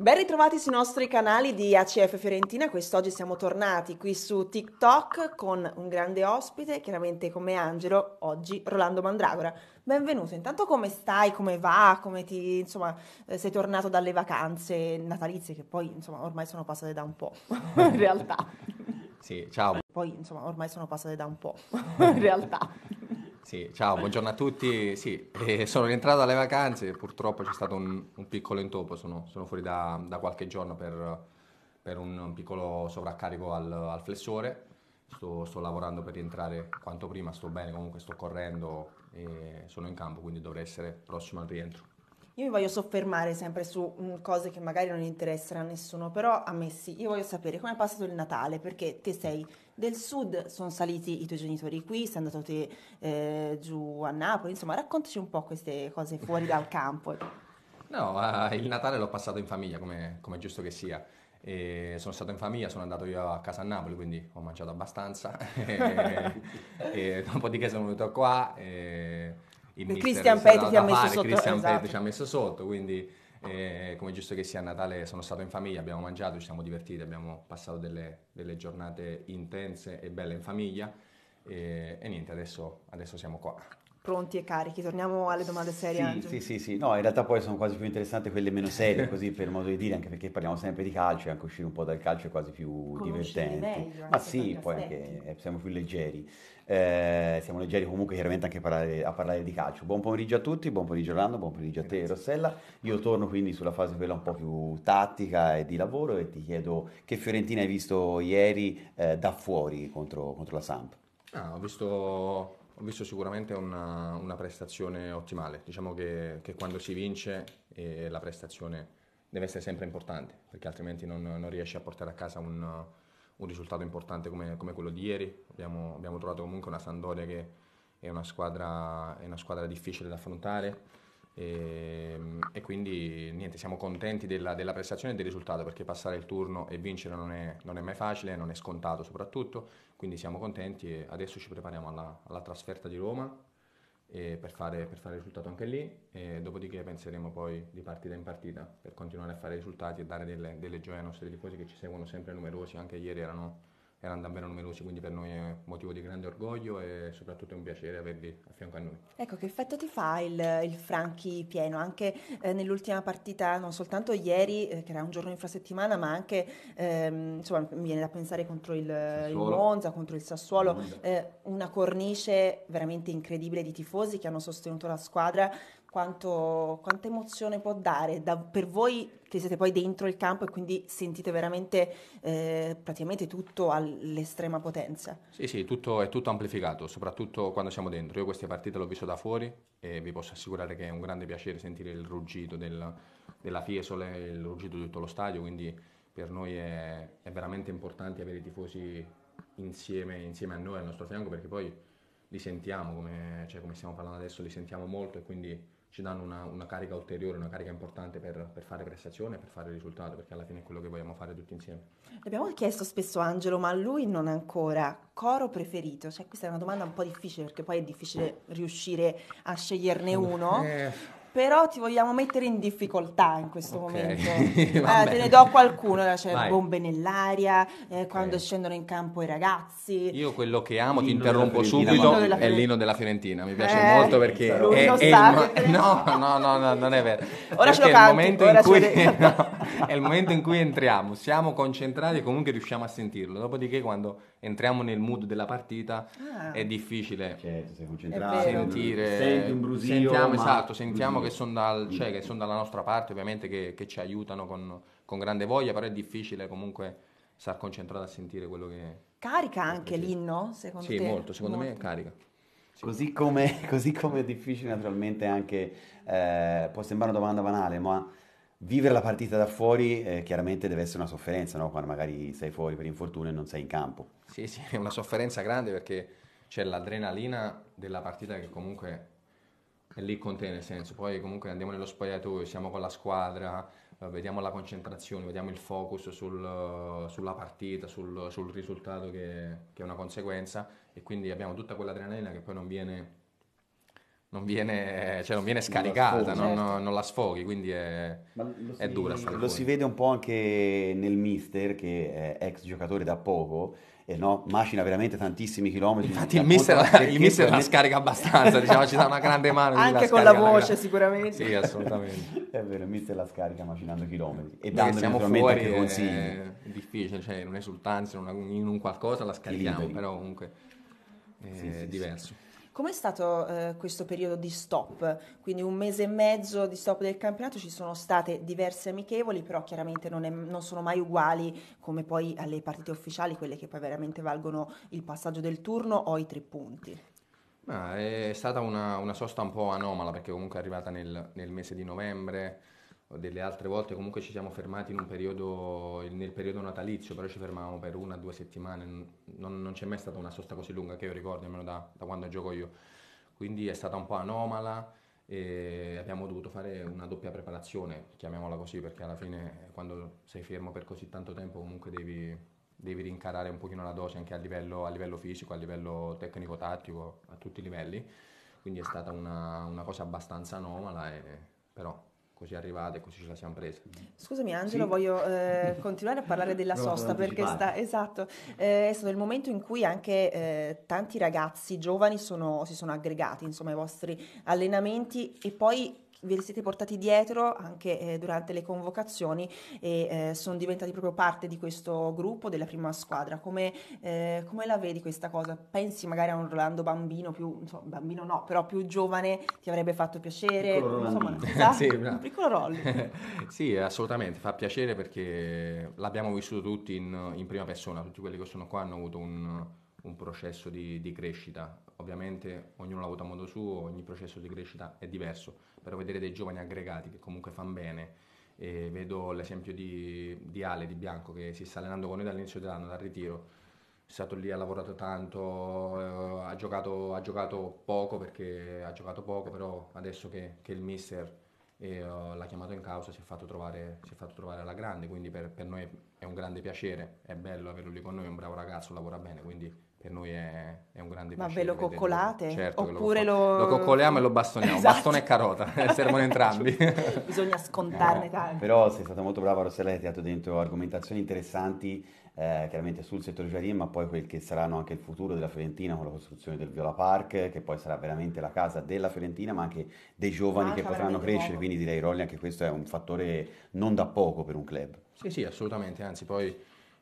Ben ritrovati sui nostri canali di ACF Fiorentina, quest'oggi siamo tornati qui su TikTok con un grande ospite, chiaramente come Angelo, oggi Rolando Mandragora. Benvenuto, intanto come stai, come va, come ti, insomma, eh, sei tornato dalle vacanze natalizie che poi, insomma, ormai sono passate da un po', in realtà. Sì, ciao. Poi, insomma, ormai sono passate da un po', in realtà. Sì, ciao, buongiorno a tutti. Sì, eh, sono rientrato dalle vacanze, purtroppo c'è stato un, un piccolo intoppo, sono, sono fuori da, da, qualche giorno per, per un, un piccolo sovraccarico al, al flessore. Sto, sto, lavorando per rientrare quanto prima, sto bene, comunque sto correndo e sono in campo, quindi dovrei essere prossimo al rientro. Io mi voglio soffermare sempre su mm, cose che magari non interessano a nessuno, però a me sì, io voglio sapere come è passato il Natale, perché te sei del sud sono saliti i tuoi genitori qui, sei andato te eh, giù a Napoli, insomma raccontaci un po' queste cose fuori dal campo. No, eh, il Natale l'ho passato in famiglia, come, come giusto che sia. E sono stato in famiglia, sono andato io a casa a Napoli, quindi ho mangiato abbastanza. e, e, dopodiché sono venuto qua. E il Christian Pete ti ha messo sotto. Christian esatto. Pete ci ha messo sotto, quindi e come giusto che sia a Natale sono stato in famiglia, abbiamo mangiato, ci siamo divertiti, abbiamo passato delle, delle giornate intense e belle in famiglia e, e niente, adesso, adesso siamo qua pronti e carichi. Torniamo alle domande serie. Sì, sì, sì, sì. No, in realtà poi sono quasi più interessanti quelle meno serie, così per modo di dire, anche perché parliamo sempre di calcio e anche uscire un po' dal calcio è quasi più Conosci divertente. Meglio, Ma sì, poi anche eh, siamo più leggeri. Eh, siamo leggeri comunque chiaramente anche parlare, a parlare di calcio. Buon pomeriggio a tutti, buon pomeriggio Orlando, buon pomeriggio a te Rossella. Io torno quindi sulla fase quella un po' più tattica e di lavoro e ti chiedo che Fiorentina hai visto ieri eh, da fuori contro, contro la Samp. Ah, ho visto ho visto sicuramente una, una prestazione ottimale, diciamo che, che quando si vince eh, la prestazione deve essere sempre importante, perché altrimenti non, non riesci a portare a casa un, un risultato importante come, come, quello di ieri. Abbiamo, abbiamo trovato comunque una Sandoria che è una squadra, è una squadra difficile da affrontare e, ehm, e, quindi niente, siamo contenti della, della, prestazione e del risultato perché passare il turno e vincere non è, non è, mai facile, non è scontato soprattutto, quindi siamo contenti e adesso ci prepariamo alla, alla trasferta di Roma eh, per fare, per, fare, risultato anche lì e dopodiché penseremo poi di partita in partita per continuare a fare risultati e dare delle, delle gioie ai nostri tifosi che ci seguono sempre numerosi, anche ieri erano erano davvero numerosi, quindi per noi è motivo di grande orgoglio e soprattutto è un piacere avervi a fianco a noi. Ecco, che effetto ti fa il, il Franchi pieno? Anche eh, nell'ultima partita, non soltanto ieri, eh, che era un giorno infrasettimana, ma anche, ehm, insomma, mi viene da pensare contro il, il Monza, contro il Sassuolo, eh, una cornice veramente incredibile di tifosi che hanno sostenuto la squadra quanto, quanta emozione può dare da, per voi che siete poi dentro il campo e quindi sentite veramente eh, praticamente tutto all'estrema potenza. Sì, sì, tutto, è tutto amplificato, soprattutto quando siamo dentro. Io queste partite l'ho visto da fuori e vi posso assicurare che è un grande piacere sentire il ruggito del, della Fiesole, il ruggito di tutto lo stadio, quindi per noi è, è veramente importante avere i tifosi insieme, insieme, a noi, al nostro fianco, perché poi li sentiamo, come, cioè come stiamo parlando adesso, li sentiamo molto e quindi ci danno una, una, carica ulteriore, una carica importante per, per fare prestazione, per fare risultato, perché alla fine è quello che vogliamo fare tutti insieme. L'abbiamo chiesto spesso a Angelo, ma lui non ancora. Coro preferito? Cioè, questa è una domanda un po' difficile, perché poi è difficile riuscire a sceglierne uno. Eh però ti vogliamo mettere in difficoltà in questo okay. momento. allora, eh, te ne do qualcuno, c'è cioè bombe nell'aria, eh, quando okay. scendono in campo i ragazzi. Io quello che amo, l'inno ti interrompo subito, l'inno è l'ino della Fiorentina, mi piace eh, molto perché... È, è, è ma- no, no, no, no, non è vero. Ora perché ce lo canti, ora cui, ce no, È il momento in cui entriamo, siamo concentrati e comunque riusciamo a sentirlo, dopodiché quando entriamo nel mood della partita ah. è difficile certo, sei concentrato, sentire, senti un brusio, sentiamo, ma... esatto, sentiamo diciamo che sono, dal, cioè, che sono dalla nostra parte, ovviamente che, che ci aiutano con, con, grande voglia, però è difficile comunque star concentrato a sentire quello che... Carica anche l'inno, secondo sì, te? Sì, molto, secondo molto. me carica. Sì. Così, come, così come, è difficile naturalmente anche, eh, può sembrare una domanda banale, ma vivere la partita da fuori eh, chiaramente deve essere una sofferenza, no? quando magari sei fuori per infortunio e non sei in campo. Sì, sì, è una sofferenza grande perché c'è l'adrenalina della partita che comunque e lì con te nel senso, poi comunque andiamo nello spogliatoio, siamo con la squadra, eh, vediamo la concentrazione, vediamo il focus sul, sulla partita, sul, sul risultato che, che, è una conseguenza e quindi abbiamo tutta quell'adrenalina che poi non viene non viene, cioè non viene scaricata, non, non, certo. non la, sfoghi, quindi è, è dura. Vede, lo si vede un po' anche nel mister, che è ex giocatore da poco, e no, macina veramente tantissimi chilometri. Infatti il mister, il mister la scarica abbastanza, diciamo, ci dà una grande mano. anche la con la voce la... sicuramente. Sì, assolutamente. è vero, il mister la scarica macinando chilometri e dando naturalmente fuori, anche eh, consigli. È difficile, cioè in un'esultanza, in, una, in un qualcosa la scarichiamo, però comunque è sì, sì, diverso. Sì. Com'è stato eh, questo periodo di stop? Quindi un mese e mezzo di stop del campionato, ci sono state diverse amichevoli, però chiaramente non, è, non sono mai uguali come poi alle partite ufficiali, quelle che poi veramente valgono il passaggio del turno o i tre punti. Ma è stata una, una sosta un po' anomala perché comunque è arrivata nel, nel mese di novembre delle altre volte comunque ci siamo fermati periodo, nel periodo natalizio, però ci fermavamo per una o due settimane, non, non, c'è mai stata una sosta così lunga che io ricordo, almeno da, da quando gioco io. Quindi è stata un po' anomala e abbiamo dovuto fare una doppia preparazione, chiamiamola così, perché alla fine quando sei fermo per così tanto tempo comunque devi, devi rincarare un pochino la dose anche a livello, a livello fisico, a livello tecnico-tattico, a tutti i livelli. Quindi è stata una, una cosa abbastanza anomala, e, però così è arrivata e così ce la siamo presa. Scusami Angelo, sì? voglio eh, continuare a parlare della sosta perché sta, esatto, eh, è stato il momento in cui anche eh, tanti ragazzi giovani sono, si sono aggregati insomma, ai vostri allenamenti e poi ve li siete portati dietro anche eh, durante le convocazioni e eh, sono diventati proprio parte di questo gruppo, della prima squadra. Come, eh, come la vedi questa cosa? Pensi magari a un Rolando bambino più, insomma, bambino no, però più giovane, ti avrebbe fatto piacere? insomma, esatto, sì, un piccolo Rollo. sì, assolutamente, fa piacere perché l'abbiamo vissuto tutti in, in, prima persona, tutti quelli che sono qua hanno avuto un, un processo di, di crescita Ovviamente ognuno l'ha avuto a modo suo, ogni processo di crescita è diverso, però vedere dei giovani aggregati che comunque fanno bene, e vedo l'esempio di, di, Ale di Bianco che si sta allenando con noi dall'inizio dell'anno, dal ritiro, è stato lì, ha lavorato tanto, eh, ha, giocato, ha, giocato, poco perché ha giocato poco, però adesso che, che il mister eh, l'ha chiamato in causa si è fatto trovare, è fatto trovare alla grande, quindi per, per noi è un grande piacere, è bello averlo lì con noi, è un bravo ragazzo, lavora bene, quindi per noi è, è un grande piacere. Ma ve lo coccolate? Certo Oppure lo... lo... coccoliamo e lo bastoniamo, esatto. bastone e carota, servono entrambi. Bisogna scontarne no, eh, tanto. Però sei stata molto brava Rossella, hai tirato dentro argomentazioni interessanti eh, chiaramente sul settore giardino, ma poi quel che saranno anche il futuro della Fiorentina con la costruzione del Viola Park, che poi sarà veramente la casa della Fiorentina, ma anche dei giovani ah, che potranno crescere. Nuovo. Quindi direi, Rolli, anche questo è un fattore non da poco per un club. Sì, sì, assolutamente. Anzi, poi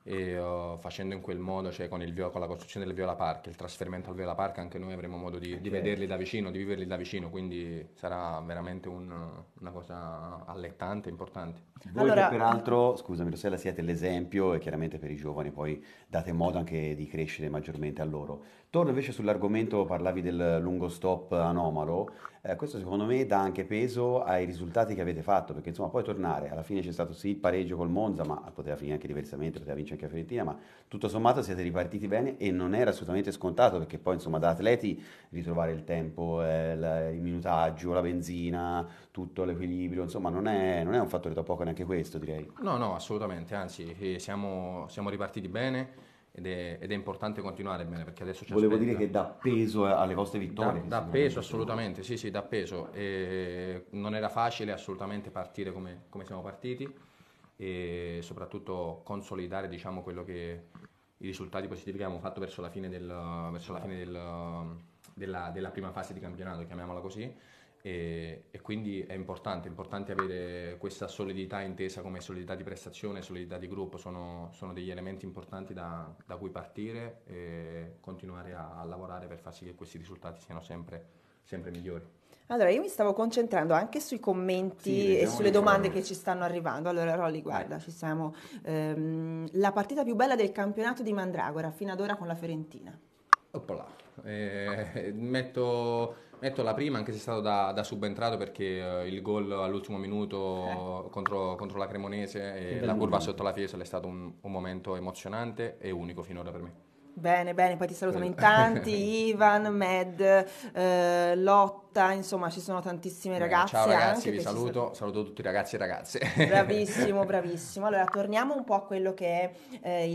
e uh, facendo in quel modo, cioè con, viola, con, la costruzione del Viola Park, il trasferimento al Viola Park, anche noi avremo modo di, okay. di vederli da vicino, di viverli da vicino, quindi sarà veramente un, una cosa allettante, importante. Voi allora... che peraltro, scusami Rossella, siete l'esempio e chiaramente per i giovani poi date modo anche di crescere maggiormente a loro. Torno invece sull'argomento, parlavi del lungo stop anomalo, eh, questo secondo me dà anche peso ai risultati che avete fatto, perché insomma poi tornare, alla fine c'è stato sì il pareggio col Monza, ma poteva finire anche diversamente, poteva vincere anche la Fiorentina, ma tutto sommato siete ripartiti bene e non era assolutamente scontato, perché poi insomma da atleti ritrovare il tempo, eh, il minutaggio, la benzina, tutto l'equilibrio, insomma non è, non è un fattore da poco neanche questo direi. No, no, assolutamente, anzi eh, siamo, siamo ripartiti bene ed è, ed è, importante continuare bene perché adesso ci Volevo aspetta. dire che dà peso eh, alle vostre vittorie. Da, dà, peso eh. assolutamente, sì sì, dà peso. E non era facile assolutamente partire come, come siamo partiti e soprattutto consolidare diciamo, quello che i risultati positivi che abbiamo fatto verso la fine, del, verso la fine del, della, della prima fase di campionato, chiamiamola così e, e, quindi è importante, è importante avere questa solidità intesa come solidità di prestazione, solidità di gruppo, sono, sono degli elementi importanti da, da, cui partire e continuare a, a, lavorare per far sì che questi risultati siano sempre, sempre migliori. Allora, io mi stavo concentrando anche sui commenti sì, e sulle domande che ci stanno arrivando. Allora, Rolly, guarda, eh. ci siamo. Ehm, la partita più bella del campionato di Mandragora fino ad ora con la Fiorentina. Oppola. Eh, metto, metto, la prima, anche se è stato da, da subentrato perché eh, il gol all'ultimo minuto eh. contro, contro, la Cremonese e la curva sotto la Fiesole è stato un, un, momento emozionante e unico finora per me. Bene, bene, poi ti salutano in tanti, Ivan, Med, eh, Lotto tutta, insomma ci sono tantissime eh, ragazze. Ciao ragazzi, vi saluto, ci... saluto tutti i ragazzi e ragazze. Bravissimo, bravissimo. Allora torniamo un po' a quello che è eh,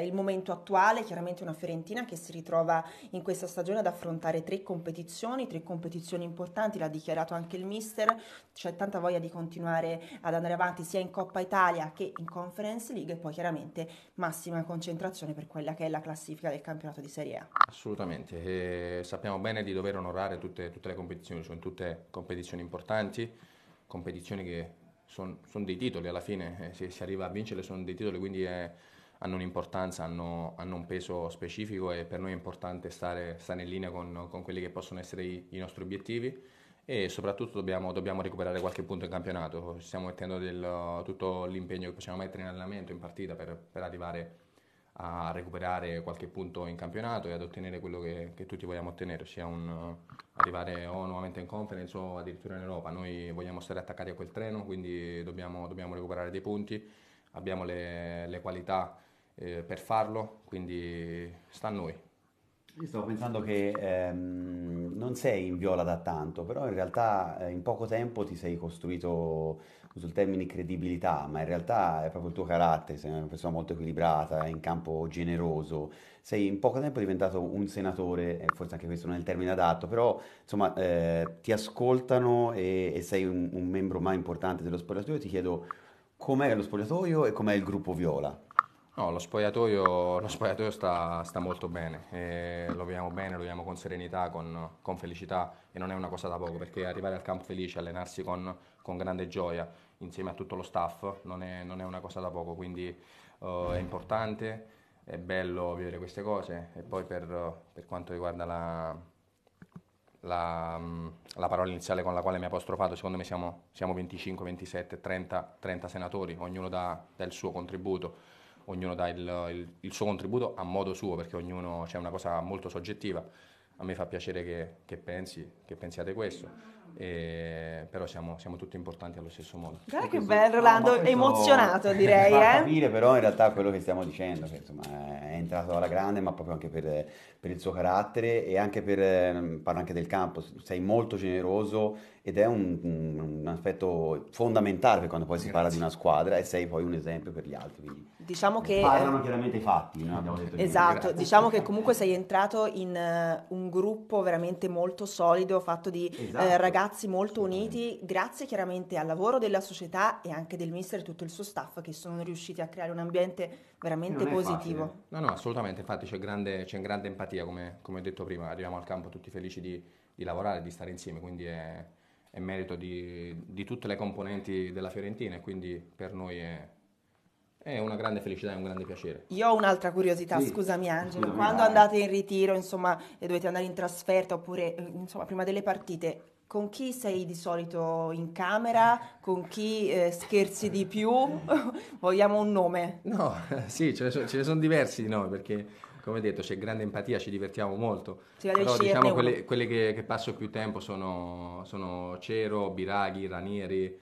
il, il, momento attuale, chiaramente una Fiorentina che si ritrova in questa stagione ad affrontare tre competizioni, tre competizioni importanti, l'ha dichiarato anche il mister, c'è tanta voglia di continuare ad andare avanti sia in Coppa Italia che in Conference League e poi chiaramente massima concentrazione per quella che è la classifica del campionato di Serie A. Assolutamente, e sappiamo bene di dover onorare tutte, tutte le competizioni competizioni, sono tutte competizioni importanti, competizioni che sono son dei titoli alla fine, eh, se si arriva a vincere sono dei titoli, quindi è, eh, hanno un'importanza, hanno, hanno, un peso specifico e per noi è importante stare, stare in linea con, con, quelli che possono essere i, i nostri obiettivi e soprattutto dobbiamo, dobbiamo, recuperare qualche punto in campionato, stiamo mettendo del, tutto l'impegno che possiamo mettere in allenamento, in partita per, per arrivare a recuperare qualche punto in campionato e ad ottenere quello che, che tutti vogliamo ottenere, sia un, arrivare o nuovamente in conference o addirittura in Europa. Noi vogliamo stare attaccati a quel treno, quindi dobbiamo, dobbiamo recuperare dei punti, abbiamo le, le qualità eh, per farlo, quindi sta a noi. Io stavo pensando che ehm, non sei in viola da tanto, però in realtà eh, in poco tempo ti sei costruito, uso il termine credibilità, ma in realtà è proprio il tuo carattere, sei una persona molto equilibrata, in campo generoso, sei in poco tempo diventato un senatore, forse anche questo non è il termine adatto, però insomma eh, ti ascoltano e, e sei un, un, membro mai importante dello spogliatoio, ti chiedo com'è lo spogliatoio e com'è il gruppo Viola? No, lo spogliatoio, lo spogliatoio sta, sta, molto bene, lo viviamo bene, lo viviamo con serenità, con, con, felicità e non è una cosa da poco perché arrivare al campo felice, allenarsi con, con grande gioia insieme a tutto lo staff non è, non è una cosa da poco, quindi uh, è importante, è bello vivere queste cose e poi per, per quanto riguarda la, la, la, parola iniziale con la quale mi ha apostrofato, secondo me siamo, siamo 25, 27, 30, 30 senatori, ognuno dà il suo contributo ognuno dà il, il, il, suo contributo a modo suo, perché ognuno c'è una cosa molto soggettiva. A me fa piacere che, che pensi, che pensiate questo, e, però siamo, siamo, tutti importanti allo stesso modo. Guarda che bello, Rolando, no, emozionato direi. Fa eh? capire però in realtà quello che stiamo dicendo, che insomma è entrato alla grande, ma proprio anche per, per il suo carattere e anche per, ehm, parlo anche del campo, sei molto generoso ed è un, un, aspetto fondamentale per quando poi si parla di una squadra e sei poi un esempio per gli altri. Quindi diciamo che, parlano chiaramente i fatti, no? abbiamo detto Esatto, diciamo che comunque sei entrato in uh, un gruppo veramente molto solido, fatto di eh, esatto. uh, ragazzi molto uniti, grazie chiaramente al lavoro della società e anche del mister e tutto il suo staff che sono riusciti a creare un ambiente veramente positivo. No, no, assolutamente, infatti c'è grande, c'è grande empatia, come, come, ho detto prima, arriviamo al campo tutti felici di, di lavorare, di stare insieme, quindi è è merito di, di, tutte le componenti della Fiorentina e quindi per noi è, è una grande felicità e un grande piacere. Io ho un'altra curiosità, sì. scusami Angelo, scusami, quando vai. andate in ritiro insomma, e dovete andare in trasferta oppure eh, insomma, prima delle partite, con chi sei di solito in camera, con chi eh, scherzi di più, vogliamo un nome? No, sì, ce ne, so, ce ne sono diversi di nomi perché come detto c'è grande empatia, ci divertiamo molto, sì, però diciamo quelle, quelle che, che, passo più tempo sono, sono Cero, Biraghi, Ranieri,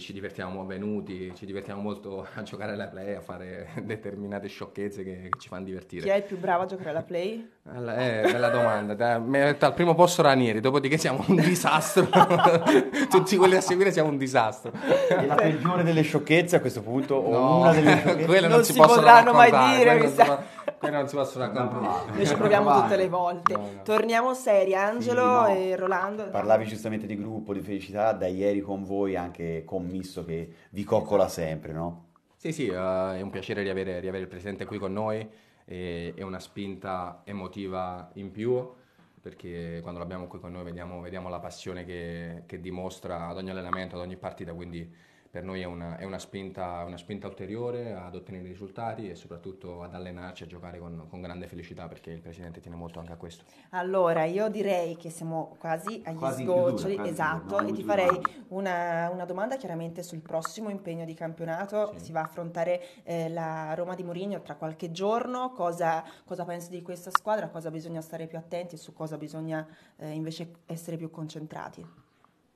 ci divertiamo venuti, ci divertiamo molto a giocare alla play, a fare determinate sciocchezze che, che ci fanno divertire. Chi è il più bravo a giocare alla play? Alla, eh, bella domanda. Da, al primo posto Ranieri, dopodiché siamo un disastro. Tutti quelli a seguire siamo un disastro. È La peggiore delle sciocchezze a questo punto, o una delle sciocchezze. non, non si, si potranno mai dire. mi Quello, poi non si possono accompagnare. Noi ci proviamo tutte le volte. No, no. Torniamo seri, Angelo sì, no. e Rolando. Parlavi giustamente di gruppo, di felicità, da ieri con voi anche commisso che vi coccola sempre, no? Sì, sì, uh, è un piacere riavere, riavere il presente qui con noi, e, è una spinta emotiva in più perché quando l'abbiamo qui con noi vediamo, vediamo la passione che, che, dimostra ad ogni allenamento, ad ogni partita, quindi per noi è una, è una, spinta, una spinta, ulteriore ad ottenere risultati e soprattutto ad allenarci a giocare con, con, grande felicità perché il Presidente tiene molto anche a questo. Allora io direi che siamo quasi agli quasi sgoccioli, chiudura, esatto, e ti farei una, una, domanda chiaramente sul prossimo impegno di campionato, sì. si va a affrontare eh, la Roma di Mourinho tra qualche giorno, cosa, cosa, pensi di questa squadra, cosa bisogna stare più attenti e su cosa bisogna eh, invece essere più concentrati?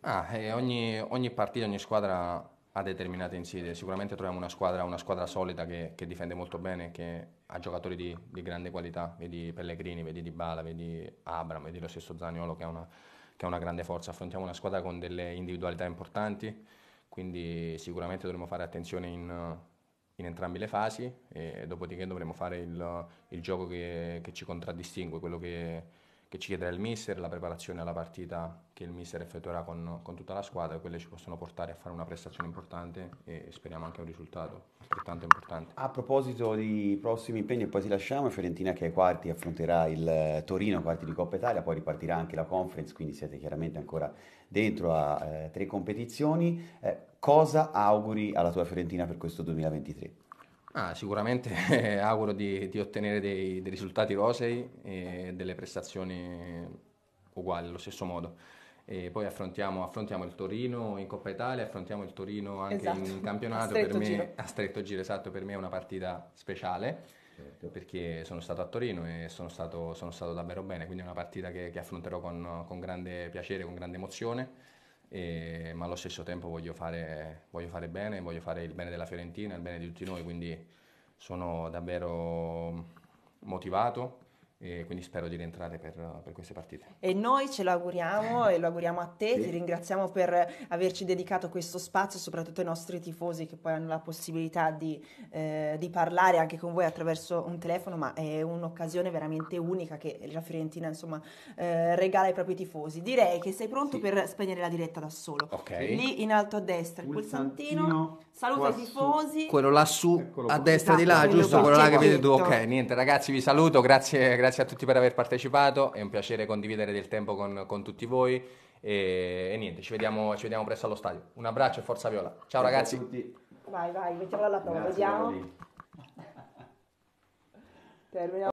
Ah, eh, ogni, ogni partita, ogni squadra ha determinate insidie. Sicuramente troviamo una squadra, una squadra solida che, che, difende molto bene, che ha giocatori di, di, grande qualità, vedi Pellegrini, vedi Dybala, vedi Abram, vedi lo stesso Zaniolo che ha una, che ha una grande forza. Affrontiamo una squadra con delle individualità importanti, quindi sicuramente dovremo fare attenzione in, in entrambe le fasi e dopodiché dovremo fare il, il gioco che, che ci contraddistingue, quello che che ci chiederà il mister, la preparazione alla partita che il mister effettuerà con, con tutta la squadra, quelle ci possono portare a fare una prestazione importante e speriamo anche un risultato altrettanto importante. A proposito di prossimi impegni, poi ti lasciamo, Fiorentina che ai quarti affronterà il eh, Torino, quarti di Coppa Italia, poi ripartirà anche la conference, quindi siete chiaramente ancora dentro a eh, tre competizioni. Eh, cosa auguri alla tua Fiorentina per questo 2023? Ah, sicuramente eh, auguro di, di ottenere dei, dei, risultati rosei e delle prestazioni uguali, allo stesso modo. E poi affrontiamo, affrontiamo, il Torino in Coppa Italia, affrontiamo il Torino anche esatto. in campionato, per me, giro. a stretto giro, esatto, per me è una partita speciale certo. perché sono stato a Torino e sono stato, sono stato davvero bene, quindi è una partita che, che affronterò con, con grande piacere, con grande emozione e, ehm, ma allo stesso tempo voglio fare, voglio fare bene, voglio fare il bene della Fiorentina, il bene di tutti noi, quindi sono davvero motivato e quindi spero di rientrare per, per, queste partite. E noi ce lo auguriamo e lo auguriamo a te, sì. ti ringraziamo per averci dedicato questo spazio, soprattutto ai nostri tifosi che poi hanno la possibilità di, eh, di parlare anche con voi attraverso un telefono, ma è un'occasione veramente unica che la Fiorentina insomma eh, regala ai propri tifosi. Direi che sei pronto sì. per spegnere la diretta da solo. Okay. Lì in alto a destra il pulsantino, pulsantino saluta i tifosi. Quello lassù a destra esatto, di là, esatto, giusto? Quello là che vedete tu. Ok, niente ragazzi vi saluto, grazie, grazie grazie a tutti per aver partecipato, è un piacere condividere del tempo con, con tutti voi e, e niente, ci vediamo, ci vediamo, presto allo stadio. Un abbraccio e forza Viola. Ciao, Ciao ragazzi. A tutti. Vai, vai, mettiamola alla prova, vediamo. Terminiamo.